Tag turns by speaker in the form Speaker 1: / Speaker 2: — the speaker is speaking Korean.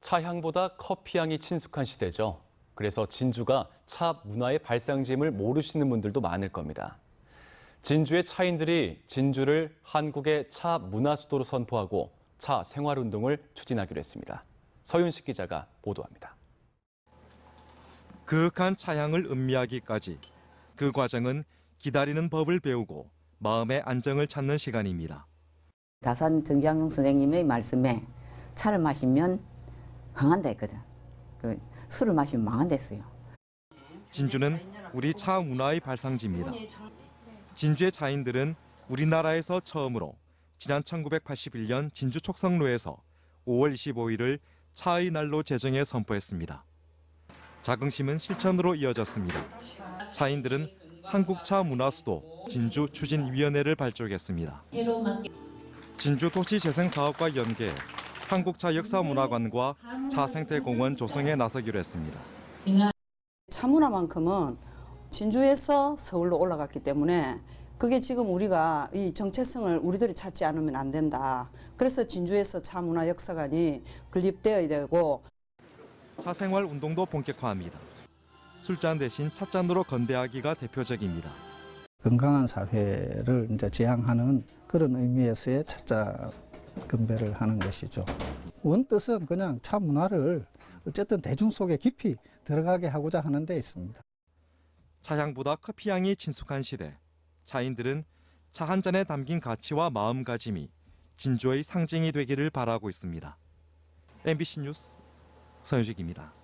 Speaker 1: 차향보다 커피향이 친숙한 시대죠. 그래서 진주가 차 문화의 발상지임을 모르시는 분들도 많을 겁니다. 진주의 차인들이 진주를 한국의 차 문화 수도로 선포하고 차 생활 운동을 추진하기로 했습니다. 서윤식 기자가 보도합니다.
Speaker 2: 그윽한 차향을 음미하기까지 그 과정은 기다리는 법을 배우고 마음의 안정을 찾는 시간입니다. 다산 정장용 선생님의 말씀에 차를 마시면
Speaker 3: 망한다 했거든. 그 술을 마시면 망한다 했어요.
Speaker 2: 진주는 우리 차 문화의 발상지입니다. 네. 진주의 차인들은 우리나라에서 처음으로 지난 1981년 진주 촉성로에서 5월 25일을 차의 날로 제정해 선포했습니다. 자긍심은 실천으로 이어졌습니다. 차인들은 한국차 문화수도 진주 추진위원회를 발족했습니다. 진주 도시재생사업과 연계해 한국차 역사문화관과 차생태공원 조성에 나서기로 했습니다.
Speaker 3: 차문화만큼은 진주에서 서울로 올라갔기 때문에 그게 지금 우리가 이 정체성을 우리들이 찾지 않으면 안 된다. 그래서 진주에서 차문화 역사관이 건립되어야
Speaker 2: 되고 차생활 운동도 본격화합니다. 술잔 대신 찻잔으로 건배하기가 대표적입니다.
Speaker 4: 건강한 사회를 이제 지향하는 그런 의미에서의 찻잔 건배를 하는 것이죠. 원뜻은 그냥 차 문화를 어쨌든 대중 속에 깊이 들어가게 하고자 하는 데 있습니다.
Speaker 2: 차향보다 커피향이 친숙한 시대. 차인들은 차 한 잔에 담긴 가치와 마음가짐이 진조의 상징이 되기를 바라고 있습니다. MBC 뉴스 서현식입니다.